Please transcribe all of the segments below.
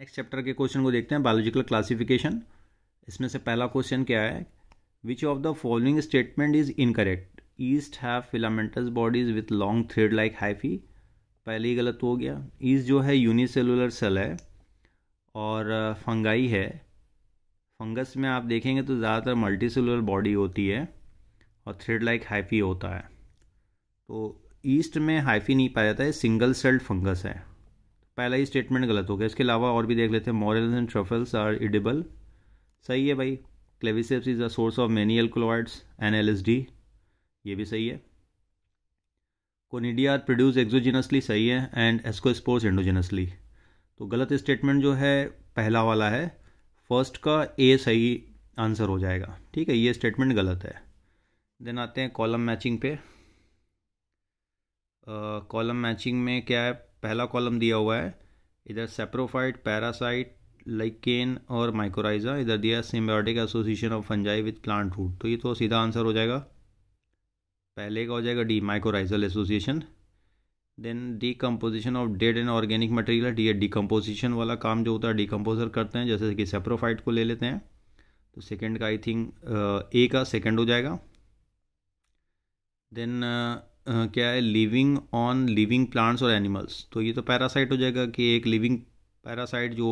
Next chapter के question को देखते हैं बायोलॉजिकल क्लासिफिकेशन इसमें से पहला क्वेश्चन क्या है which of the following statement is incorrect yeast have filamentous bodies with long thread like hyphae पहले ही गलत हो गया ईस्ट जो है यूनिसेलुलर सेल है और फंगाई uh, है फंगस में आप देखेंगे तो ज़्यादातर मल्टी सेलुलर बॉडी होती है और थ्रेड लाइक हाइफी होता है तो ईस्ट में हाइफी नहीं पाया जाता है सिंगल सेल्ड फंगस है पहला ही स्टेटमेंट गलत हो गया इसके अलावा और भी देख लेते हैं morels and truffles are edible सही है भाई claviceps is a source of many alkaloids एन एल ये भी सही है कोनिडिया आर प्रोड्यूस एक्जोजिनसली सही है एंड एस्कोस्पोर्स एंडोजिनसली तो गलत स्टेटमेंट जो है पहला वाला है फर्स्ट का ए सही आंसर हो जाएगा ठीक है ये स्टेटमेंट गलत है देन आते हैं कॉलम मैचिंग पे कॉलम uh, मैचिंग में क्या है पहला कॉलम दिया हुआ है इधर सेप्रोफाइट पैरासाइट लाइकेन और माइक्रोराइजा इधर दिया symbiotic association of fungi with plant root तो ये तो सीधा आंसर हो जाएगा पहले का हो जाएगा D mycorrhizal association then composition of dead and organic material D decomposition वाला काम जो होता है डीकम्पोजर करते हैं जैसे कि सेप्रोफाइट को ले लेते हैं तो सेकेंड का आई थिंक ए का सेकेंड हो जाएगा देन क्या है लिविंग ऑन लिविंग प्लांट्स और एनिमल्स तो ये तो पैरासाइट हो जाएगा कि एक लिविंग पैरासाइट जो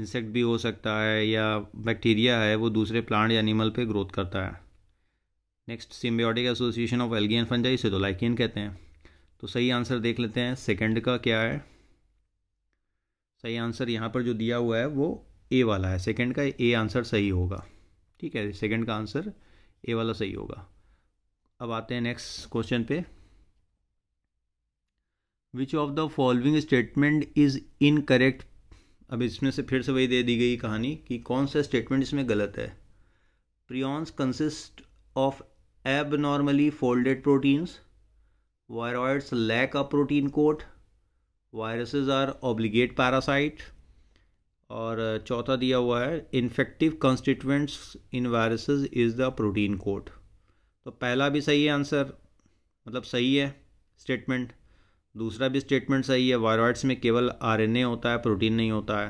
इंसेक्ट भी हो सकता है या बैक्टीरिया है वो दूसरे प्लांट या एनिमल पे ग्रोथ करता है next symbiotic association of algae and fungi से तो लाइकिन कहते हैं तो सही आंसर देख लेते हैं सेकंड का क्या है सही आंसर यहाँ पर जो दिया हुआ है वो ए वाला है सेकंड का ए आंसर सही होगा ठीक है सेकंड का आंसर ए वाला सही होगा अब आते हैं नेक्स्ट क्वेश्चन पे which of the following statement is incorrect अब इसमें से फिर से वही दे दी गई कहानी कि कौन सा स्टेटमेंट इसमें गलत है prions consist of abnormally folded proteins viroids lack a protein coat viruses are obligate parasite और चौथा दिया हुआ है infective constituents in viruses is the protein coat तो पहला भी सही है आंसर मतलब सही है स्टेटमेंट दूसरा भी स्टेटमेंट सही है वायरॉइड्स में केवल आरएनए होता है प्रोटीन नहीं होता है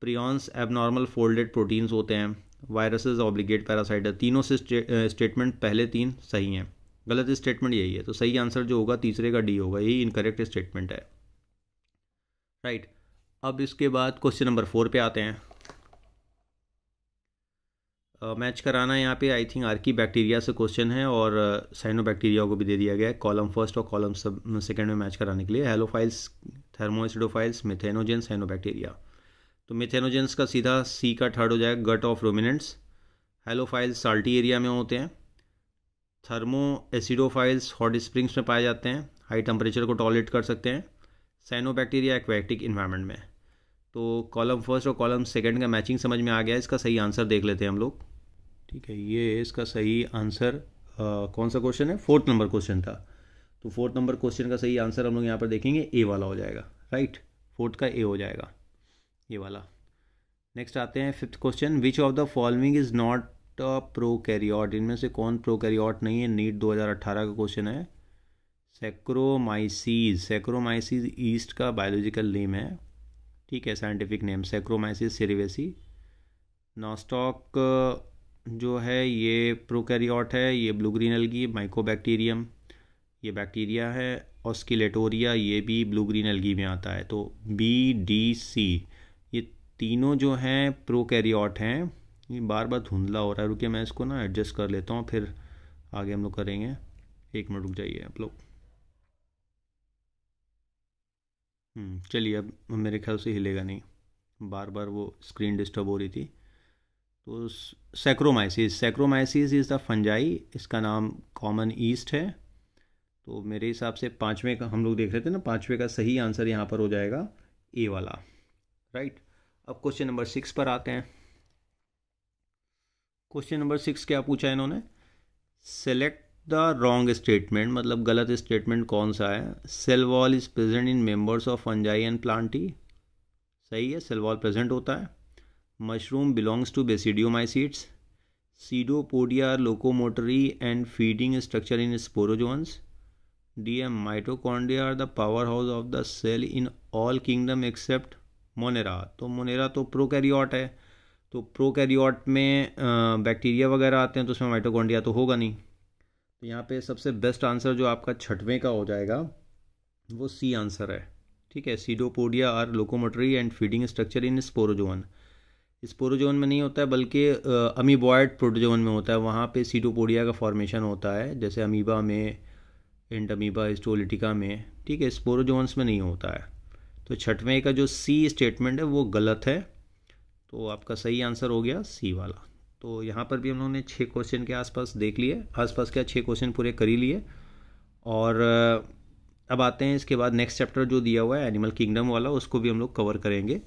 प्रियॉन्स एबनॉर्मल फोल्डेड प्रोटीन्स होते हैं वायरसेस ऑब्लिगेट पैरासाइड है तीनों से स्टेटमेंट पहले तीन सही हैं गलत स्टेटमेंट यही है तो सही आंसर जो होगा तीसरे का डी होगा यही इनकरेक्ट स्टेटमेंट है राइट right. अब इसके बाद क्वेश्चन नंबर फोर पे आते हैं मैच कराना यहाँ पे आई थिंक आर्की बैक्टीरिया से क्वेश्चन है और साइनो बैक्टीरिया को भी दे दिया गया है कॉलम फर्स्ट और कॉलम सब सेकेंड में मैच कराने के लिए halophiles thermoacidophiles methanogens cyanobacteria तो मिथेनोजेंस का सीधा सी का थर्ड हो जाएगा gut of ruminants halophiles salty area में होते हैं थर्मो एसिडोफाइल्स हॉट स्प्रिंग्स में पाए जाते हैं हाई टेम्परेचर को टॉलरेट कर सकते हैं बैक्टीरिया एक्वेटिक इन्वायरमेंट में तो कॉलम फर्स्ट और कॉलम सेकंड का मैचिंग समझ में आ गया इसका सही आंसर देख लेते हैं हम लोग ठीक है ये इसका सही आंसर कौन सा क्वेश्चन है फोर्थ नंबर क्वेश्चन था तो फोर्थ नंबर क्वेश्चन का सही आंसर हम लोग यहाँ पर देखेंगे ए वाला हो जाएगा राइट फोर्थ का ए हो जाएगा ये वाला नेक्स्ट आते हैं fifth question which of the following is not prokaryote इनमें से कौन प्रो कैरियॉट नहीं है नीट 2018 का क्वेश्चन है सेक्रोमाइसीज सेक्रोमाइसीज ईस्ट का बायोलॉजिकल नेम है ठीक है scientific name saccharomyces cerevisiae nostoc जो है ये प्रोकैरियोट है ये ब्लू ग्रीन एलगी माइकोबैक्टीरियम ये बैक्टीरिया है और ये भी ब्लू ग्रीन एलगी में आता है तो बी डी सी ये तीनों जो हैं प्रोकैरियोट हैं ये बार बार धुंधला हो रहा है रुकिए मैं इसको ना एडजस्ट कर लेता हूँ फिर आगे हम लोग करेंगे एक मिनट रुक जाइए आप लोग हम्म, चलिए अब मेरे ख्याल से हिलेगा नहीं बार बार वो स्क्रीन डिस्टर्ब हो रही थी तो saccharomyces saccharomyces is the fungi इसका नाम कॉमन ईस्ट है तो मेरे हिसाब से पाँचवें का हम लोग देख रहे थे ना पाँचवें का सही आंसर यहाँ पर हो जाएगा ए वाला राइट अब क्वेश्चन नंबर सिक्स पर आते हैं क्वेश्चन नंबर सिक्स क्या पूछा है इन्होंने सेलेक्ट द रॉन्ग स्टेटमेंट मतलब गलत स्टेटमेंट कौन सा है cell wall is present in members of fungi and plantae सही है सेल वॉल प्रेजेंट होता है mushroom belongs to basidiomycetes pseudopodia locomotory and feeding structure in sporozoans D M mitochondria are the power house of the cell in all kingdom except monera तो monera तो pro prokaryote है तो pro prokaryote में bacteria वगैरह आते हैं तो उसमें माइटोकॉन्डिया तो होगा नहीं तो यहाँ पे सबसे बेस्ट आंसर जो आपका छठवें का हो जाएगा वो सी आंसर है ठीक है pseudopodia are locomotory and feeding structure in sporozoan sporozoan में नहीं होता है बल्कि अमीबॉयड प्रोटोजोन में होता है वहाँ पे सीटोपोडिया का फॉर्मेशन होता है जैसे अमीबा में एंड अमीबा स्टोलिटिका में ठीक है स्पोरोजोन्स में नहीं होता है तो छठवें का जो सी स्टेटमेंट है वो गलत है तो आपका सही आंसर हो गया सी वाला तो यहाँ पर भी हम लोगों ने छः क्वेश्चन के आसपास देख लिए आसपास के छः क्वेश्चन पूरे कर ही लिए और अब आते हैं इसके बाद नेक्स्ट चैप्टर जो दिया हुआ है एनिमल किंगडम वाला उसको भी हम लोग कवर करेंगे